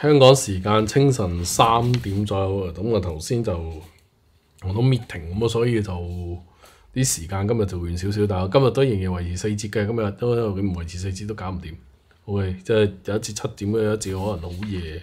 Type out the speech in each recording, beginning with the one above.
香港時間清晨三點左右，咁我頭先就我都 meeting 咁啊，所以就啲時間今日就完少少，但係今日都仍然維持細節嘅，今日都佢唔維持細節都搞唔掂。OK，即係有一節七點嘅一節，可能好夜。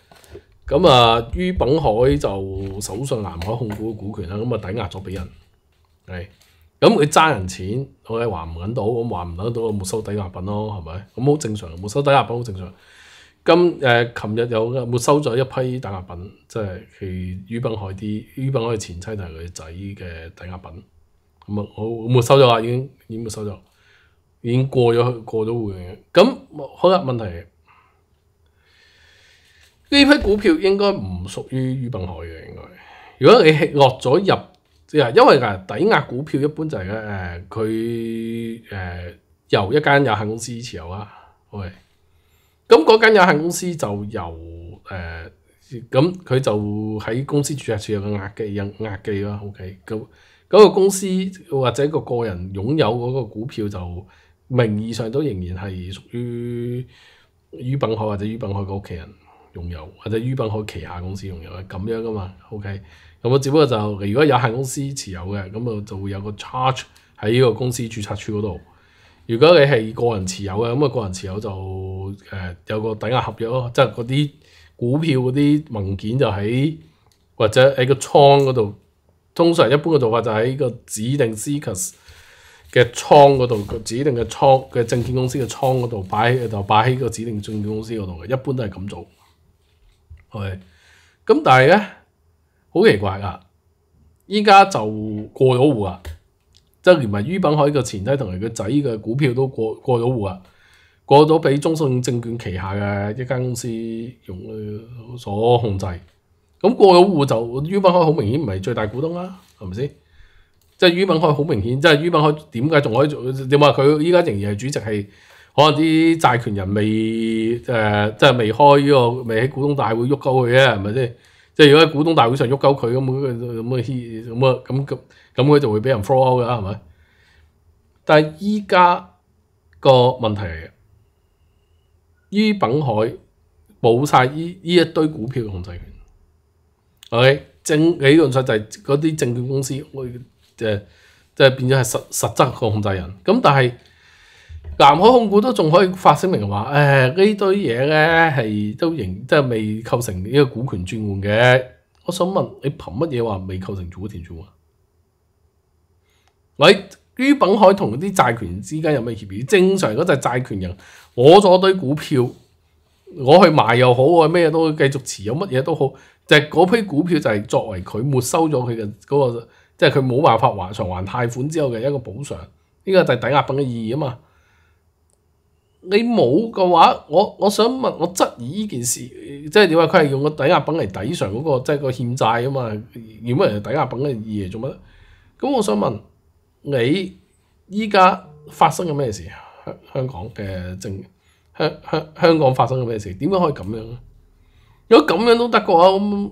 咁啊，於本海就手上南海控股嘅股權啦，咁啊抵押咗俾人，係，咁佢爭人錢，我喺還唔緊到，咁還唔緊到，冇收抵押品咯，係咪？咁好正常，冇收抵押品好正常。今誒，琴日有冇收咗一批抵押品？即係佢於本海啲，於本海前妻同係佢仔嘅抵押品。咁啊，我冇收咗啦，已經已經冇收咗，已經過咗過咗會。咁好啦，問題。呢批股票應該唔屬於於品海嘅，應該。如果你落咗入，即因為抵押股票一般就係咧，佢由一間有限公司持有啦，喂。咁嗰間有限公司就由誒，咁佢就喺公司註冊處有個押記印押記啦。OK，咁嗰個公司或者個個人擁有嗰個股票，就名義上都仍然係屬於於品海或者於品海個屋企人。擁有或者於本海旗下公司擁有嘅咁樣噶嘛，OK？咁我只不過就如果有限公司持有嘅，咁啊就會有個 charge 喺呢個公司註冊處嗰度。如果你係個人持有嘅，咁啊個人持有就誒有個抵押合約咯，即係嗰啲股票嗰啲文件就喺或者喺個倉嗰度。通常一般嘅做法就喺個指定 s e c k r s 嘅倉嗰度，個指定嘅倉嘅證券公司嘅倉嗰度擺喺度，擺喺個指定證券公司嗰度嘅，一般都係咁做。系，咁但系咧，好奇怪噶！依家就过咗户啦，即系连埋于品海嘅前妻同埋个仔嘅股票都过过咗户啦，过咗俾中信证券旗下嘅一间公司用所控制。咁过咗户就于品海好明显唔系最大股东啦，系咪先？即系于品海好明显，即系于品海点解仲可以？做？你解佢依家仍然系主席系？可能啲債權人未即係未開呢個，未喺股東大會喐鳩佢啫，係咪先？即係如果喺股東大會上喐鳩佢咁，咁咁啊，咁咁，佢就會俾人 follow 嘅，係咪？但係依家個問題，於品海冇曬依依一堆股票嘅控制權。O K，證理論上就係嗰啲證券公司會誒，就變咗係實實質個控制人。咁但係，南海控股都仲可以發聲明話，誒呢堆嘢咧係都仍即係未構成呢個股權轉換嘅。我想問你憑乜嘢話未構成股合填注喂，你朱炳海同啲債權之間有咩協議？正常嗰就債權人我咗堆股票，我去賣又好，咩都繼續持有，乜嘢都好，就係嗰批股票就係作為佢沒收咗佢嘅嗰個，即係佢冇辦法還償還貸款之後嘅一個補償。呢個就係抵押品嘅意義啊嘛～你冇嘅話，我我想問，我質疑呢件事，即係點講？佢係用個抵押品嚟抵償嗰個，即係個欠債啊嘛？如乜人抵押品嘅意嚟做乜咧？咁我想問你依家發生嘅咩事？香香港嘅政，香香香港發生嘅咩事？點解可以咁樣如果咁樣都得嘅話，咁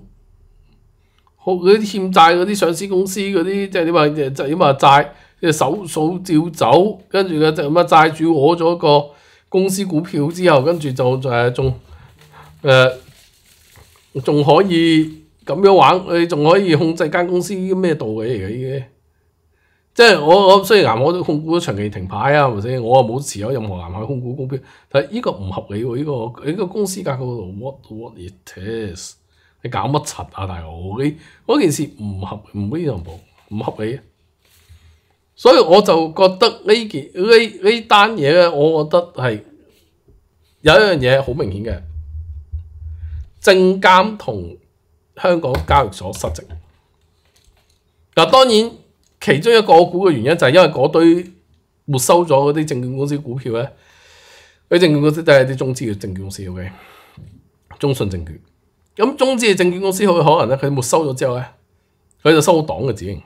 嗰啲欠債嗰啲上市公司嗰啲，即係點講？即係點講債嘅手數照走，跟住嘅咁啊債主攞咗個。公司股票之後，跟住就誒仲誒仲可以咁樣玩，你仲可以控制間公司咩道理嚟嘅？即係我我雖然藍海控股都長期停牌啊，係咪先？我啊冇持有任何銀海控股股票，但係呢個唔合理喎，呢個呢個公司格局，what what it is？你搞乜柒啊？大佬，你嗰件事唔合唔俾人報，唔合理所以我就覺得呢件呢呢單嘢咧，我覺得係有一樣嘢好明顯嘅，證監同香港交易所失職。嗱，當然其中一個股嘅原因就係因為嗰堆沒收咗嗰啲證券公司股票咧，佢證券公司都係啲中資嘅證券公司嘅，中信證券。咁中資嘅證券公司好有可能咧，佢沒收咗之後咧，佢就收檔嘅指令。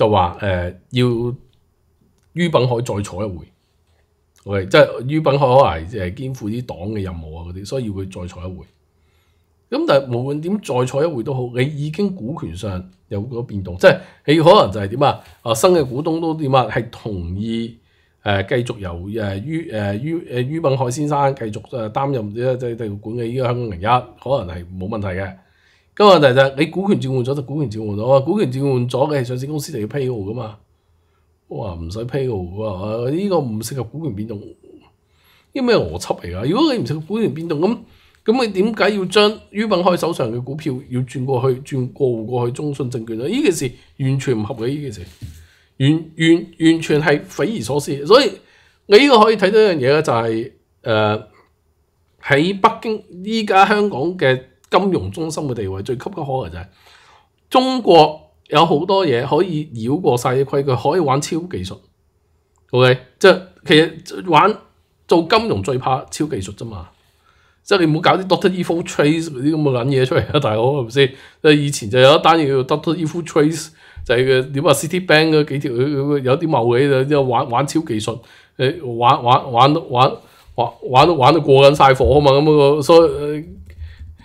就話誒要於品海再坐一回，O.K. 即係於品海可能係誒肩負啲黨嘅任務啊嗰啲，所以會再坐一回。咁但係無論點再坐一回都好，你已經股權上有個變動，即係你可能就係點啊？啊，新嘅股東都點啊？係同意誒繼續由誒於誒於誒於品海先生繼續誒擔任即係即係管理依個香港零一，可能係冇問題嘅。今日就系你股权转换咗就股权转换，我话股权转换咗嘅上市公司就要批号噶嘛。我话唔使批号，噶，呢个唔适合股权变动，呢咩逻辑嚟噶？如果你唔合股权变动咁，咁你点解要将于品开手上嘅股票要转过去，转过户过去中信证券咧？呢件事完全唔合理，呢件事完完完全系匪夷所思。所以你呢个可以睇到一样嘢咧，就系诶喺北京依家香港嘅。金融中心嘅地位最吸嘅可能就系中国有好多嘢可以绕过晒啲规矩，可以玩超技术。O K，即系其实玩做金融最怕超技术啫嘛。即系你唔好搞啲 Doctor Evil Trace 嗰啲咁嘅捻嘢出嚟啊！大佬系咪先？即系以前就有一单叫 Doctor Evil Trace，就系嘅点啊 City Bank 嗰几条有啲谋起就玩玩超技术，诶玩玩玩玩玩玩玩到过紧晒火啊嘛！咁所以。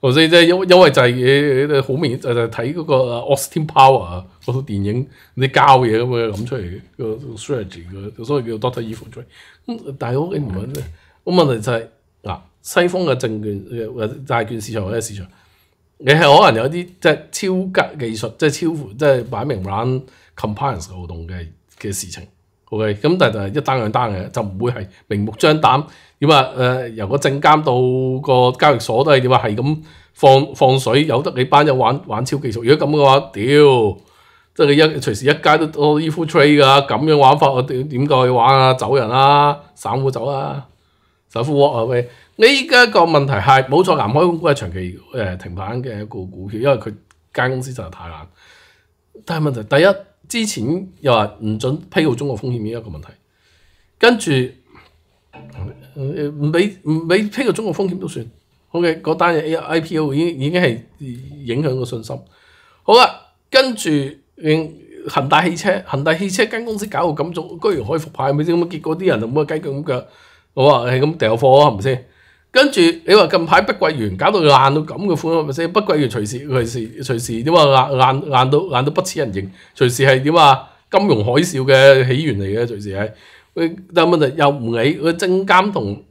或者即系因因为就系你你好明显就系睇嗰个 Austin Power 嗰套电影，你教嘢咁样谂出嚟个 strategy，所以叫 Doctor Evil。咁但系我見唔明咧。个问题就系嗱，西方嘅证券誒债券市场或者市场，你系可能有啲即系超级技术，即系超即系摆明玩 c o m p i a n c e 活动嘅嘅事情。O.K. 咁但系就係一單兩單嘅，就唔會係明目張膽點啊？誒，由個證監到個交易所都係點啊？係咁放放水，有得你班人玩玩超技術？如果咁嘅話，屌！即係你一隨時一街都 d E.F.O. trade 噶，咁樣玩法我點點過去玩啊？走人啦，散户走啦，首富鍋啊！喂，呢家個問題係冇錯，南開控股係長期誒停板嘅一個股票，因為佢間公司實在太難。但係問題第一。之前又话唔准披露中国风险呢一个问题，跟住唔俾唔披露中国风险都算，好嘅嗰单 I P O 已经已经系影响个信心。好啦，跟住恒大汽车，恒大汽车间公司搞到咁做，居然可以复牌，系咪先？咁结果啲人就冇乜鸡腳咁脚，我话系咁掉货系咪先？跟住你話近排碧桂園搞到爛到咁嘅款係咪先？碧桂園隨時隨時隨時點啊爛爛爛到爛到不似人形，隨時係點啊金融海嘯嘅起源嚟嘅隨時係。但問題又唔理個證監同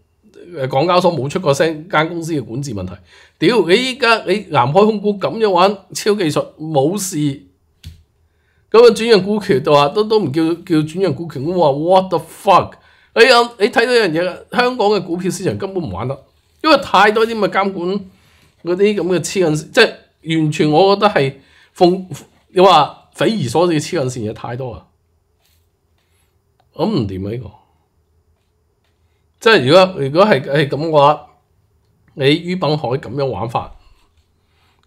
誒港交所冇出過聲間公司嘅管治問題。屌你依家你南開控股咁樣玩超技術冇事，咁啊轉讓股權都話都都唔叫叫轉讓股權。我話 what the fuck？你你睇到樣嘢，香港嘅股票市場根本唔玩得。因為太多啲咁嘅監管，嗰啲咁嘅黐銀線，即係完全我覺得係奉你話匪夷所思嘅黐銀線嘢太多啊，咁唔掂啊呢個。即係如果如果係係咁話，你於崩海咁樣玩法，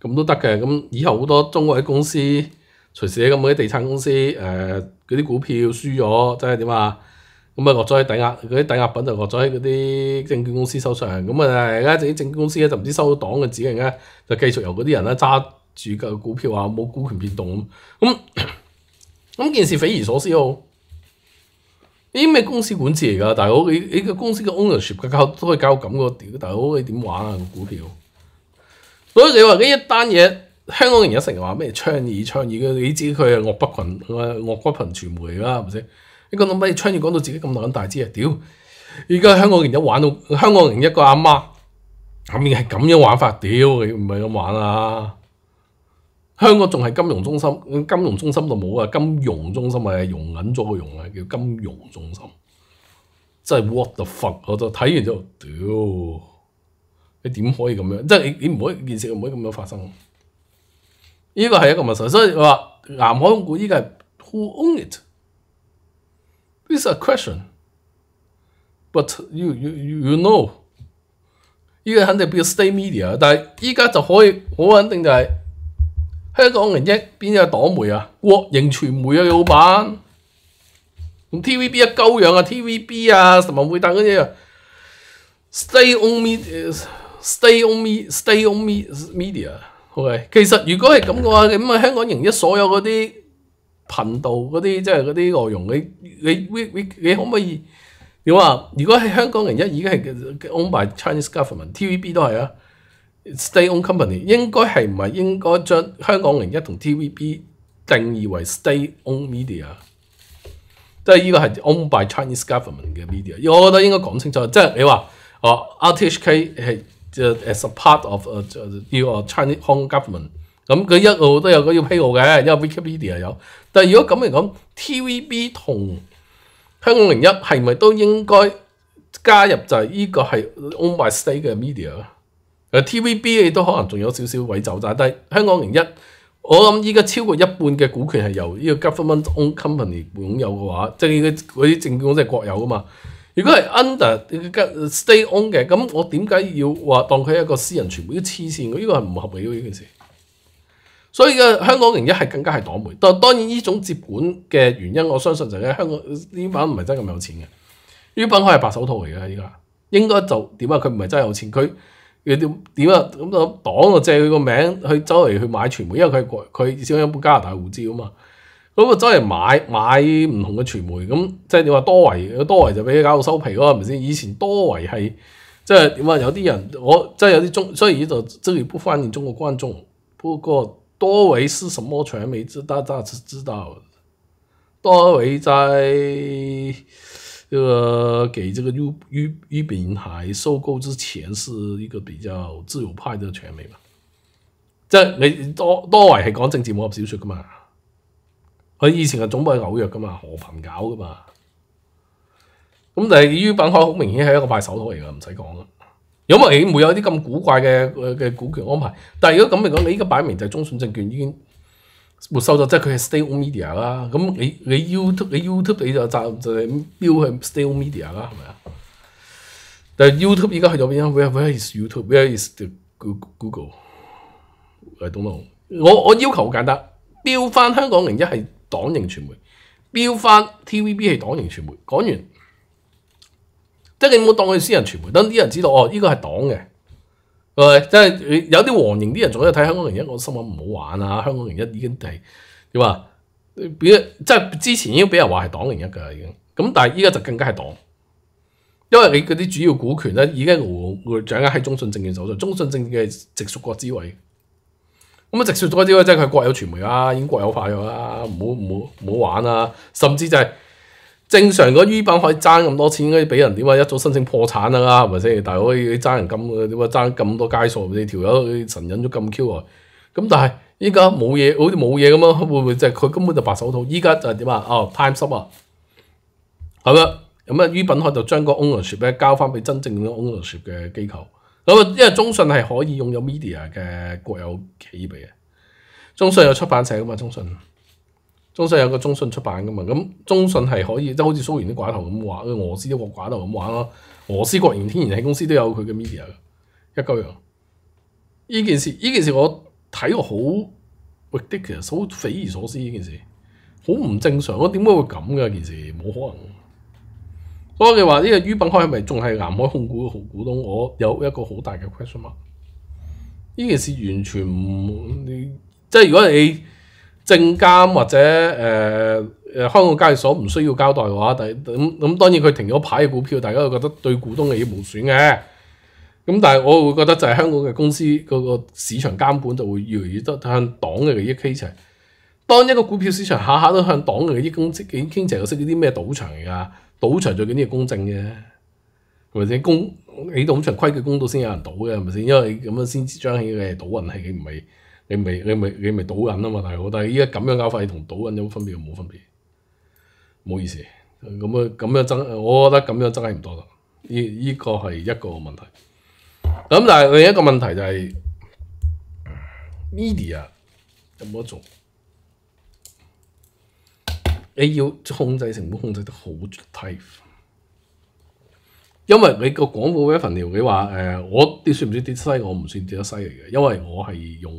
咁都得嘅。咁以後好多中嘅公司，隨時咁嗰啲地產公司，誒嗰啲股票輸咗，即係點啊？咁啊，落咗喺抵押，嗰啲抵押品就落咗喺嗰啲證券公司手上。咁啊，而家啲證券公司咧就唔知收到黨嘅指令咧，就繼續由嗰啲人咧揸住嘅股票啊，冇股權變動咁。咁咁件事匪夷所思哦。啲咩公司管治嚟噶？大佬你你個公司嘅 ownership 嘅交都係交咁個屌？大佬你點玩啊？股票？所以你話呢一單嘢，香港人成日話咩倡議倡議嘅，你知佢係惡不群惡不群傳媒啦，係咪先？你講到乜嘢創講到自己咁大膽大啊？屌！而家香港人一玩到香港人一個阿媽，下面係咁樣玩法，屌！你唔係咁玩啊！香港仲係金融中心，金融中心就冇啊！金融中心咪用銀咗嘅用啊，叫金融中心。真係 what the fuck！我就睇完之後屌，你點可以咁樣？即係你唔可以件事唔可以咁樣發生。呢個係一個问题，所以話南海控股依家 who own it？this is a question. But you you you know，依家肯定变 stay media，但系依家就可以好肯定就系、是、香港人一边有党媒啊，国营传媒啊，老板，同 TVB 一鸠样啊，TVB 啊，什么会等嗰啲啊，stay on me，stay on me，stay on me media，OK，、其实如果系咁嘅话，咁啊香港人一所有嗰啲。頻道嗰啲即係嗰啲內容，你你你你可唔可以？你話如果係香港零一已經係 on w by Chinese government，TVB 都係啊，stay on company 應該係唔係應該將香港零一同 TVB 定義為 stay on media，即係呢個係 on w by Chinese government 嘅 media。我覺得應該講清楚，即係你話哦，RTHK 係 as a part of y o Chinese Hong government。咁佢一路都有個要披露嘅，因為 Wikipedia 有。但係如果咁嚟講，TVB 同香港零一係咪都應該加入就係呢個係 on my state 嘅 media？誒 TVB 都可能仲有少少位走曬係香港零一，我諗依家超過一半嘅股權係由呢個 government-owned company 擁有嘅話，即係嗰啲證券公司係國有噶嘛。如果係 under stay on 嘅，咁我點解要話當佢係一個私人全部都黐線嘅？呢個係唔合理嘅呢件事。所以嘅香港零一係更加係黨媒，但當然呢種接管嘅原因，我相信就係香港呢班唔係真咁有錢嘅，呢班我係白手套嚟嘅依家，應該就點啊？佢唔係真有錢，佢點點啊？咁就黨就借佢個名去周圍去買傳媒，因為佢佢少有加拿大護照啊嘛，咁啊周圍買買唔同嘅傳媒，咁即係你話多維，多維就俾佢搞到收皮咯，係咪先？以前多維係即係點啊？有啲人我真係有啲中，雖然呢度遭遇不翻迎中國關中，不過。多维是什么传媒？知大家知知道，多维在这个给这个 U U U 品台收购之前，是一个比较自由派的传媒嘛？即系你多多维系讲政治武侠小说噶嘛？佢以前嘅总部系纽约噶嘛？何鹏搞噶嘛？咁但系于品海好明显系一个派手托嚟噶，唔使讲啦。有咪你有啲咁古怪嘅嘅股權安排？但係如果咁嚟講，你依家擺明就係中信證券已經沒收咗，即係佢係 s t a l e media 啦。咁你你 YouTube、你 YouTube 你就就就標係 s t a l e media 啦，係咪啊？但 YouTube 依家係做邊啊？Where Where is YouTube？Where is Google？Google？我我要求好簡單，標翻香港零一係黨型傳媒，標翻 TVB 係黨型傳媒，講完。即系你冇当佢私人传媒，等啲人知道哦，呢个系党嘅，系即系有啲黄营啲人仲喺度睇香港零一，我心谂唔好玩啊！香港零一已经系点啊？俾即系之前已经俾人话系党零一噶啦，已经咁，但系依家就更加系党，因为你嗰啲主要股权咧已经牢牢掌握喺中信证券手上，中信证券系直属国资委，咁啊，直属国资委即系佢国有传媒啊，已经国有化咗啦，唔好唔好唔好玩啦，甚至就系。正常個於品海爭咁多錢，應該俾人點啊？一早申請破產啦，係咪先？大佬你爭人咁點啊？爭咁多街數，你條友神隱咗咁 Q 耐。咁但係依家冇嘢，好似冇嘢咁咯。會唔會即係佢根本就白手套？依家就係點啊？哦，time s l o p 啊，係咪？咁啊，於品海就將個 ownership 咧交翻俾真正嘅 ownership 嘅機構。咁啊，因為中信係可以擁有 media 嘅國有企業嚟嘅，中信有出版社噶嘛，中信。中西有個中信出版噶嘛？咁中信係可以即好似蘇聯啲寡頭咁玩，俄斯啲國寡頭咁玩咯。俄斯國營天然氣公司都有佢嘅 media 嘅一句。依件事依件事我睇過好 unique，其實好匪夷所思依件事，好唔正常。我點解會咁㗎？件事冇可能。所以話呢個於品開係咪仲係南海控股嘅好股東？我有一個好大嘅 question 啊！呢件事完全唔你即係如果你。證監或者誒誒香港交易所唔需要交代嘅話，第咁咁當然佢停咗牌嘅股票，大家都覺得對股東益無損嘅。咁但係我會覺得就係香港嘅公司嗰個市場監管就會越嚟越多向黨嘅利益傾斜。當一個股票市場下下都向黨嘅利益公司傾斜，又識啲咩賭場㗎？賭場最緊要公正嘅，或者公你賭場規矩公道先有人賭嘅，係咪先？因為咁樣先將起嘅賭運氣唔係。你咪你咪你咪賭人啊嘛，大佬！但係依家咁樣交費同倒人有冇分別？冇分別。冇意思。咁啊咁樣爭，我覺得咁樣爭係唔多啦。依依個係一個問題。咁但係另一個問題就係 media 點樣做？你要控制成本，控制得好 tight。因為你個廣告 e f f i e n c y 你話誒，我啲算唔算跌西？我唔算跌得西嚟嘅，因為我係用。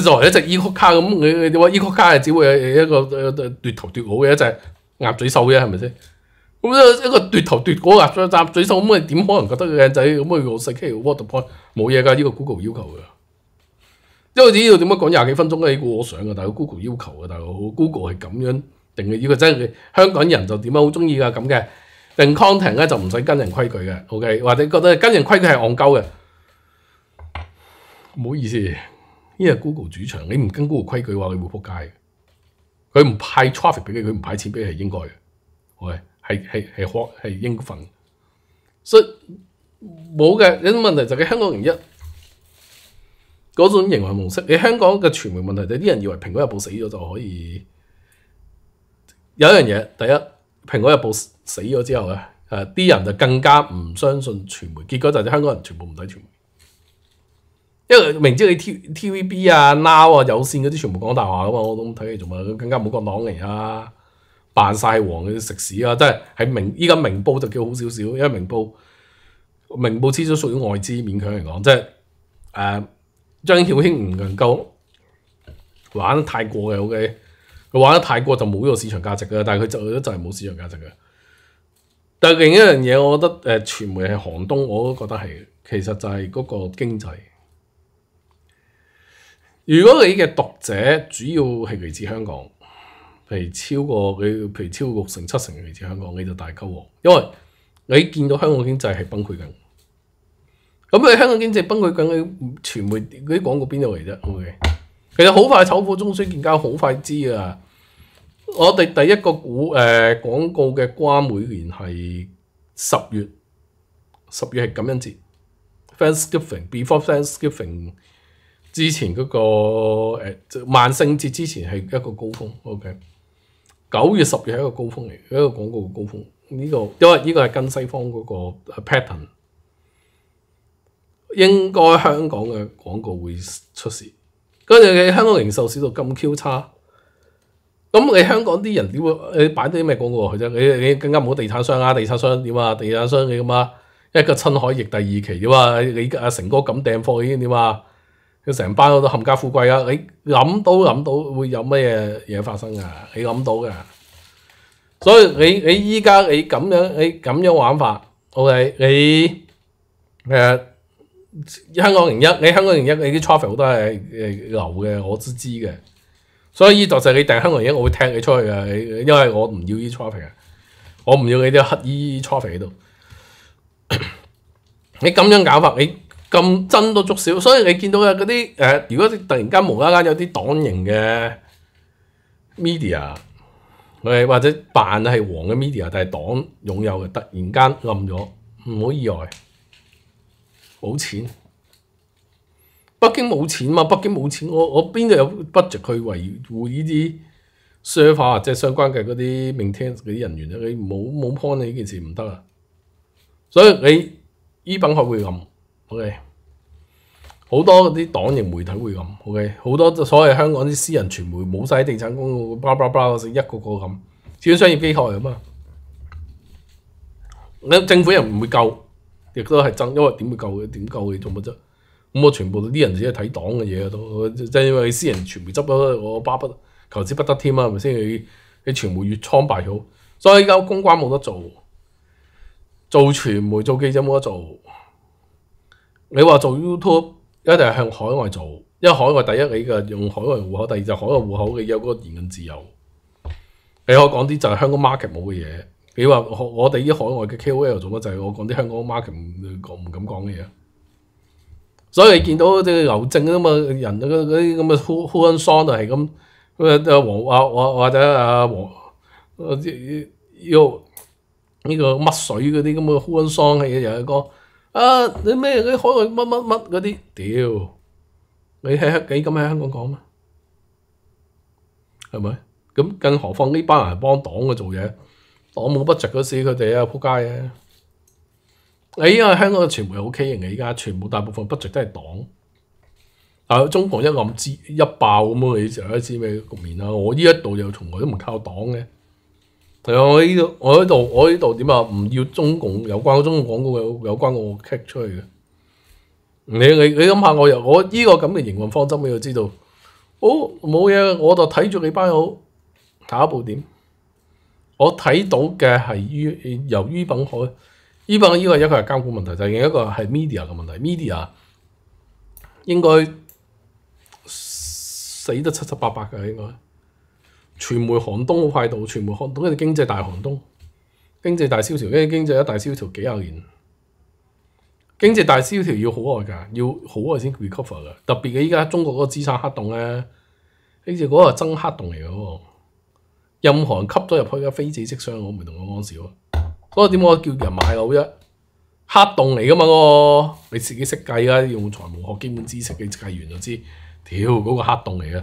作為一隻 E コ卡咁，你你話 E コ卡係只會係一個誒奪頭奪冠嘅一隻鴨嘴獸啫，係咪先？咁一個夺頭夺冠鴨嘴鴨嘴獸，咁你點可能覺得佢靓仔？咁佢用四 K 嘅 w o r p o i n t 冇嘢㗎，呢個 Google 要求㗎。因为呢度點解講廿幾分鐘呢个我想嘅，但係 Google 要求嘅，但係 Google 係咁樣定嘅。依个真係香港人就點樣好中意㗎咁嘅。定 content 咧就唔使跟人規矩嘅，OK，或者覺得跟人規矩係戇鳩嘅，唔好意思。因為 Google 主場，你唔跟 Google 規矩嘅話，你會撲街嘅。佢唔派 traffic 俾你，佢唔派錢俾你係應該嘅，係係係可係應份。所以冇嘅有啲問題就係香港人一嗰種營運模式。你香港嘅傳媒問題，就係啲人以為蘋果日報死咗就可以。有一樣嘢，第一蘋果日報死咗之後啊，誒啲人就更加唔相信傳媒，結果就係香港人全部唔睇傳媒。因為明知你 T T V B 啊、Now 啊、有線嗰啲全部講大話噶嘛，我都睇你做乜，更加冇讲黨嚟啊，扮晒王嘅食屎啊！真係喺明依家明報就叫好少少，因為明報明報始终屬於外資，勉強嚟講，即係诶張曉軒唔能夠玩得太過嘅 OK，佢玩得太過就冇呢個市場價值嘅，但係佢就就係冇市場價值嘅。但係另一樣嘢，我覺得誒傳媒係寒冬，我都覺得係，其實就係嗰個經濟。如果你嘅讀者主要係嚟自香港，如超过佢，譬如超過六成、七成嚟自香港，你就大鸠喎，因為你見到香港經濟係崩潰緊。咁你香港經濟崩潰緊，你傳媒嗰啲廣告邊度嚟啫？OK，其實好快炒火中衰，建交，好快知啊！我哋第一個股诶廣告嘅瓜，每年係十月，十月係感恩节 f a n s g i v i n g before Thanksgiving。之前嗰個誒萬聖節之前係一個高峰，OK。九月十月係一個高峰嚟，一個廣告嘅高峰。呢個因為呢個係跟西方嗰個 pattern，應該香港嘅廣告會出事。跟住你香港零售市道咁 Q 差，咁你香港啲人點會？你擺啲咩廣告去啫？你你更加冇地產商啊？地產商點啊？地產商你點啊？一個親海逸第二期點啊？你阿成哥敢訂貨已經點啊？佢成班都冚家富贵啊！你諗到諗到会有咩嘢發发生啊？你諗到嘅，所以你你依家你咁样你咁玩法，O K 你香港零一，你香港零一你啲 t r a f f l e 好多流嘅，我知知嘅。所以依就就你订香港零一，我会踢你出去嘅，因为我唔要依 truffle，我唔要你啲黑衣 t r a f f l 喺度。你咁样搞法，你。咁真都足少，所以你見到嘅嗰啲誒，如果突然間無啦啦有啲黨型嘅 media，或者扮係黃嘅 media，但係黨擁有嘅，突然間暗咗，唔好意外冇錢。北京冇錢嘛，北京冇錢，我我邊度有 budget 去維護呢啲 s e r v a c e 即係相關嘅嗰啲 maintain e n 嗰啲人員咧？你冇冇 point 呢件事唔得啊！所以你依品可能會暗。O K，好多啲黨型媒體會咁。O K，好多所謂香港啲私人傳媒冇晒地產公報，巴巴巴一個個咁，只因商業機嚟噶嘛。你政府又唔會救，亦都係增，因為點會救嘅？點救你做乜啫？咁我全部啲人只係睇黨嘅嘢，都即係因為私人傳媒執咗我巴不得，求之不得添啊，咪先。你傳媒越蒼白好，所以依家公關冇得做，做傳媒做記者冇得做。你話做 YouTube 一定係向海外做，因為海外第一你嘅用海外户口，第二就海外户口你有嗰個言論自由，你可以講啲就係香港 market 冇嘅嘢。你話我哋啲海外嘅 KOL 做乜就係我講啲香港 market 唔唔敢講嘅嘢，所以見到啲牛證啊嘛，人嗰嗰啲咁嘅歡歡桑就係咁，咁啊黃啊啊或者啊黃啊要呢個乜水嗰啲咁嘅 Who o 桑嘅又一個。啊！你咩？你海外乜乜乜嗰啲？屌！你喺香港敢講講咩？係咪？咁更何況呢班人幫黨嘅做嘢，黨冇不值嗰時佢哋啊扑街啊！你依家香港嘅传係好畸形嘅，而家全部大部分不值都係黨。啊！中國一暗知一爆咁，你就一知咩局面啦。我呢一度又從來都唔靠黨嘅。啊！我呢度，我呢度，我呢度点啊？唔要中共有关中共广告，有有关我 c u 出去嘅。你你你谂下，我又我呢个咁嘅营运方针，你就知道，哦冇嘢，我就睇住你班友下一步点。我睇到嘅系于由于品海，呢品呢个一个系监管问题，就另一个系 media 嘅问题。media 应该死得七七八八嘅，应该。傳媒寒冬好快到，傳媒寒冬跟住經濟大寒冬，經濟大蕭條跟住經濟一大蕭條幾廿年，經濟大蕭條要好耐㗎，要好耐先 recover 㗎。特別嘅依家中國嗰個資產黑洞咧，跟住嗰個真黑洞嚟嘅喎，任人吸咗入去嘅非止色商我唔同你講笑啊。所以點解叫人買樓啫？黑洞嚟㗎嘛個，你自己識計啊，用財務學基本知識嘅計完就知，屌嗰個黑洞嚟嘅。